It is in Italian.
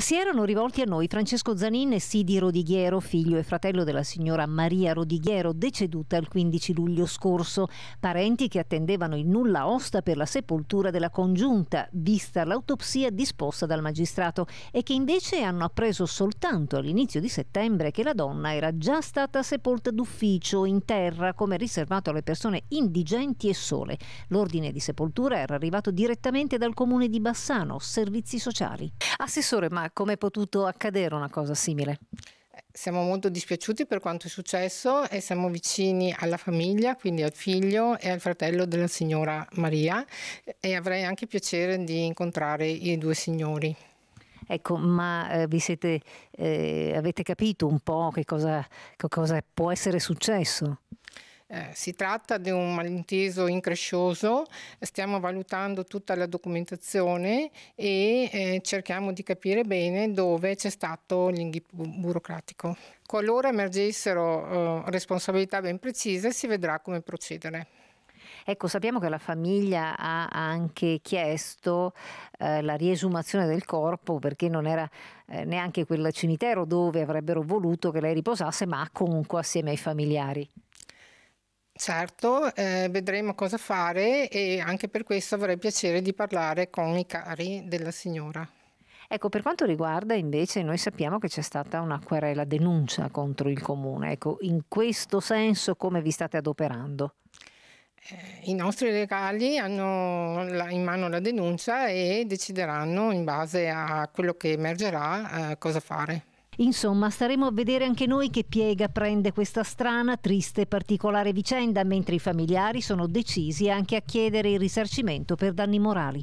si erano rivolti a noi Francesco Zanin e Sidi Rodighiero, figlio e fratello della signora Maria Rodighiero, deceduta il 15 luglio scorso, parenti che attendevano il nulla osta per la sepoltura della congiunta, vista l'autopsia disposta dal magistrato, e che invece hanno appreso soltanto all'inizio di settembre che la donna era già stata sepolta d'ufficio in terra come riservato alle persone indigenti e sole. L'ordine di sepoltura era arrivato direttamente dal comune di Bassano, servizi sociali. Assessore Marco come è potuto accadere una cosa simile? Eh, siamo molto dispiaciuti per quanto è successo e siamo vicini alla famiglia, quindi al figlio e al fratello della signora Maria eh, e avrei anche piacere di incontrare i due signori. Ecco, ma eh, siete, eh, avete capito un po' che cosa, che cosa può essere successo? Eh, si tratta di un malinteso increscioso, stiamo valutando tutta la documentazione e eh, cerchiamo di capire bene dove c'è stato l'inghippo burocratico. Qualora emergessero eh, responsabilità ben precise si vedrà come procedere. Ecco, sappiamo che la famiglia ha anche chiesto eh, la riesumazione del corpo perché non era eh, neanche quel cimitero dove avrebbero voluto che lei riposasse, ma comunque assieme ai familiari. Certo, eh, vedremo cosa fare e anche per questo avrei piacere di parlare con i cari della signora. Ecco, per quanto riguarda invece, noi sappiamo che c'è stata una querela denuncia contro il comune. Ecco, in questo senso come vi state adoperando? Eh, I nostri legali hanno in mano la denuncia e decideranno in base a quello che emergerà eh, cosa fare. Insomma, staremo a vedere anche noi che piega prende questa strana, triste e particolare vicenda, mentre i familiari sono decisi anche a chiedere il risarcimento per danni morali.